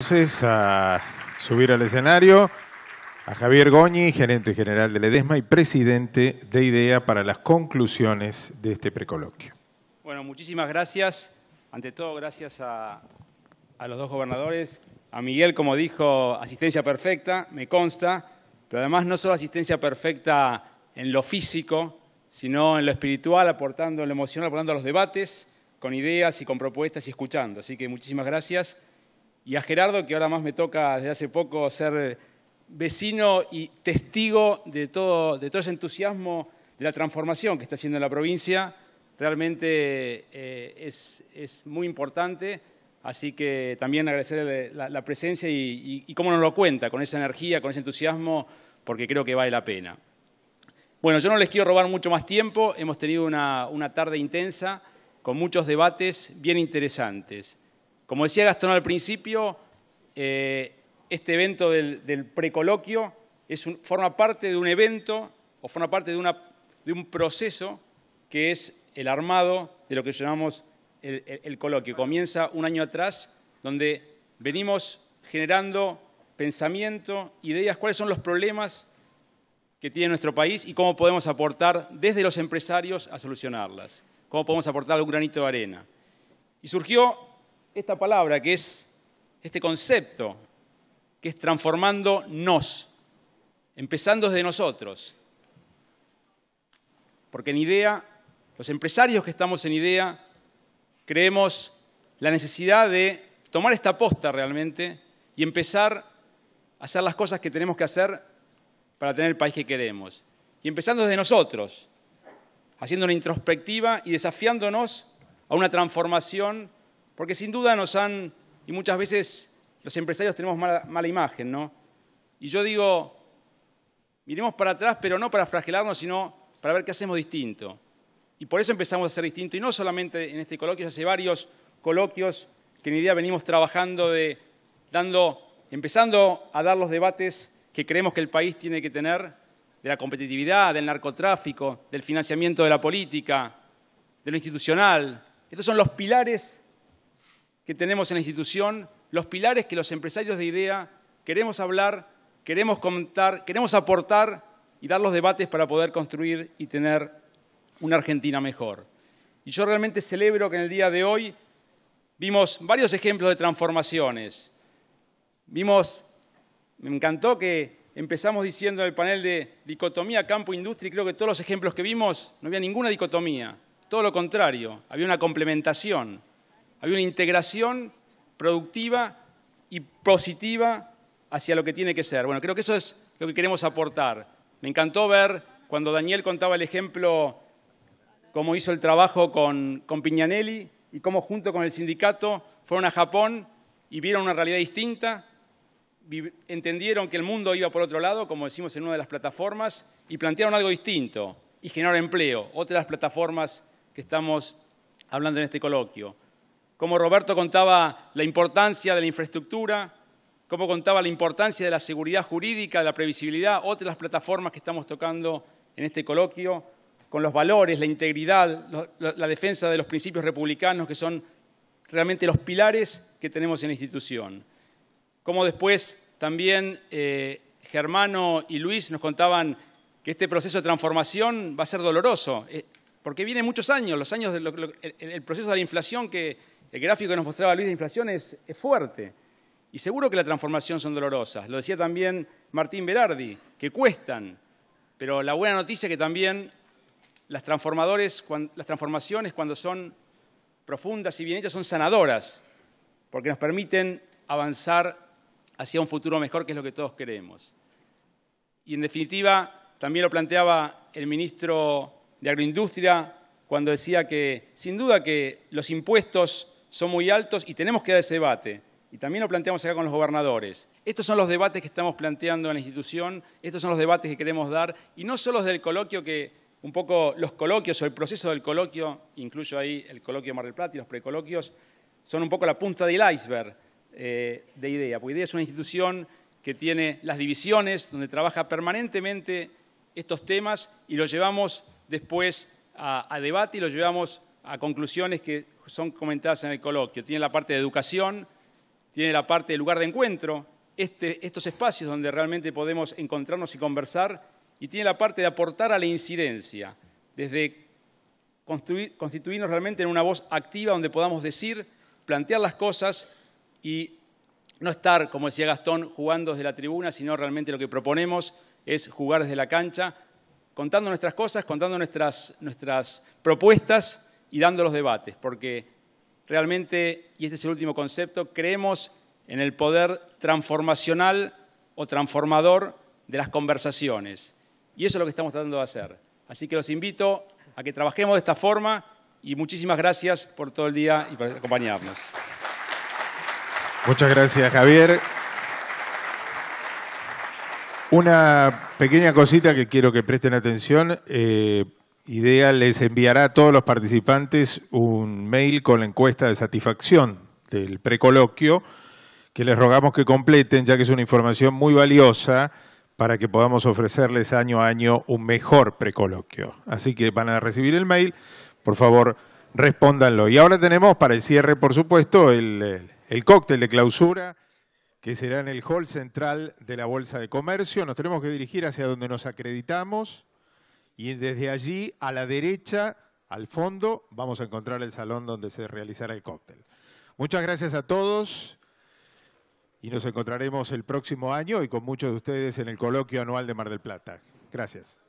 Entonces, a subir al escenario a Javier Goñi, gerente general de Ledesma y presidente de IDEA para las conclusiones de este precoloquio. Bueno, muchísimas gracias. Ante todo, gracias a, a los dos gobernadores. A Miguel, como dijo, asistencia perfecta, me consta, pero además no solo asistencia perfecta en lo físico, sino en lo espiritual, aportando en lo emocional, aportando a los debates, con ideas y con propuestas y escuchando. Así que muchísimas gracias y a Gerardo, que ahora más me toca desde hace poco ser vecino y testigo de todo, ese entusiasmo de la transformación que está haciendo la provincia. Realmente eh, es, muy importante, así que también agradecerle la, presencia y, cómo nos lo cuenta, con esa energía, con ese entusiasmo, porque creo que vale la pena. Bueno, yo no les quiero robar mucho más tiempo, hemos tenido una tarde intensa, con muchos debates bien interesantes. Como decía Gastón al principio, eh, este evento del, precoloquio forma parte de un evento o forma parte de, un proceso que es el armado de lo que llamamos el, coloquio. Comienza un año atrás, donde venimos generando pensamiento, ideas, cuáles son los problemas que tiene nuestro país y cómo podemos aportar desde los empresarios a solucionarlas, cómo podemos aportar un granito de arena. Y surgió esta palabra que es este concepto, que es transformando nos, empezando desde nosotros. Porque en idea, los empresarios que estamos en idea, creemos la necesidad de tomar esta posta realmente y empezar a hacer las cosas que tenemos que hacer para tener el país que queremos. Y empezando desde nosotros, haciendo una introspectiva y desafiándonos a una transformación porque sin duda nos han, y muchas veces los empresarios tenemos mala, imagen, ¿no? Y yo digo, miremos para atrás, pero no para flagelarnos, sino para ver qué hacemos distinto. Y por eso empezamos a ser distinto, y no solamente en este coloquio, hace varios coloquios que en idea venimos trabajando de dando, empezando a dar los debates que creemos que el país tiene que tener de la competitividad, del narcotráfico, del financiamiento de la política, de lo institucional. Estos son los pilares que tenemos en la institución, los pilares que los empresarios de idea queremos hablar, queremos contar, queremos aportar y dar los debates para poder construir y tener una Argentina mejor. Y yo realmente celebro que en el día de hoy vimos varios ejemplos de transformaciones. Vimos, me encantó que empezamos diciendo en el panel de dicotomía campo-industria y creo que todos los ejemplos que vimos no había ninguna dicotomía, todo lo contrario, había una complementación. Hay una integración productiva y positiva hacia lo que tiene que ser. Bueno, creo que eso es lo que queremos aportar. Me encantó ver cuando Daniel contaba el ejemplo, cómo hizo el trabajo con, Piñanelli y cómo junto con el sindicato fueron a Japón y vieron una realidad distinta, entendieron que el mundo iba por otro lado, como decimos en una de las plataformas, y plantearon algo distinto y generaron empleo, otra de las plataformas que estamos hablando en este coloquio como Roberto contaba la importancia de la infraestructura, como contaba la importancia de la seguridad jurídica, de la previsibilidad, otras plataformas que estamos tocando en este coloquio, con los valores, la integridad, la defensa de los principios republicanos, que son realmente los pilares que tenemos en la institución. Como después también eh, Germano y Luis nos contaban que este proceso de transformación va a ser doloroso, eh, porque viene muchos años, los años del proceso de la inflación que, el gráfico que nos mostraba Luis de inflación es, fuerte. Y seguro que las transformaciones son dolorosas. Lo decía también Martín Berardi, que cuestan. Pero la buena noticia es que también las, las transformaciones, cuando son profundas y bien hechas, son sanadoras, porque nos permiten avanzar hacia un futuro mejor, que es lo que todos queremos. Y en definitiva, también lo planteaba el ministro de Agroindustria cuando decía que sin duda que los impuestos son muy altos y tenemos que dar ese debate. Y también lo planteamos acá con los gobernadores. Estos son los debates que estamos planteando en la institución, estos son los debates que queremos dar, y no solo los del coloquio que, un poco los coloquios o el proceso del coloquio, incluyo ahí el coloquio Mar del Plata y los precoloquios, son un poco la punta del iceberg eh, de IDEA, porque IDEA es una institución que tiene las divisiones, donde trabaja permanentemente estos temas y los llevamos después a debate y los llevamos a conclusiones que son comentadas en el coloquio. Tiene la parte de educación, tiene la parte de lugar de encuentro, este, estos espacios donde realmente podemos encontrarnos y conversar, y tiene la parte de aportar a la incidencia, desde constituirnos realmente en una voz activa donde podamos decir, plantear las cosas y no estar, como decía Gastón, jugando desde la tribuna, sino realmente lo que proponemos es jugar desde la cancha, contando nuestras cosas, contando nuestras propuestas y dando los debates, porque realmente, y este es el último concepto, creemos en el poder transformacional o transformador de las conversaciones. Y eso es lo que estamos tratando de hacer. Así que los invito a que trabajemos de esta forma y muchísimas gracias por todo el día y por acompañarnos. Muchas gracias, Javier. Una pequeña cosita que quiero que presten atención. Eh, IDEA les enviará a todos los participantes un mail con la encuesta de satisfacción del precoloquio que les rogamos que completen, ya que es una información muy valiosa para que podamos ofrecerles año a año un mejor precoloquio. Así que van a recibir el mail, por favor, respóndanlo. Y ahora tenemos para el cierre, por supuesto, el, eh, el cóctel de clausura que será en el hall central de la Bolsa de Comercio. Nos tenemos que dirigir hacia donde nos acreditamos y desde allí a la derecha, al fondo, vamos a encontrar el salón donde se realizará el cóctel. Muchas gracias a todos y nos encontraremos el próximo año y con muchos de ustedes en el coloquio anual de Mar del Plata. Gracias.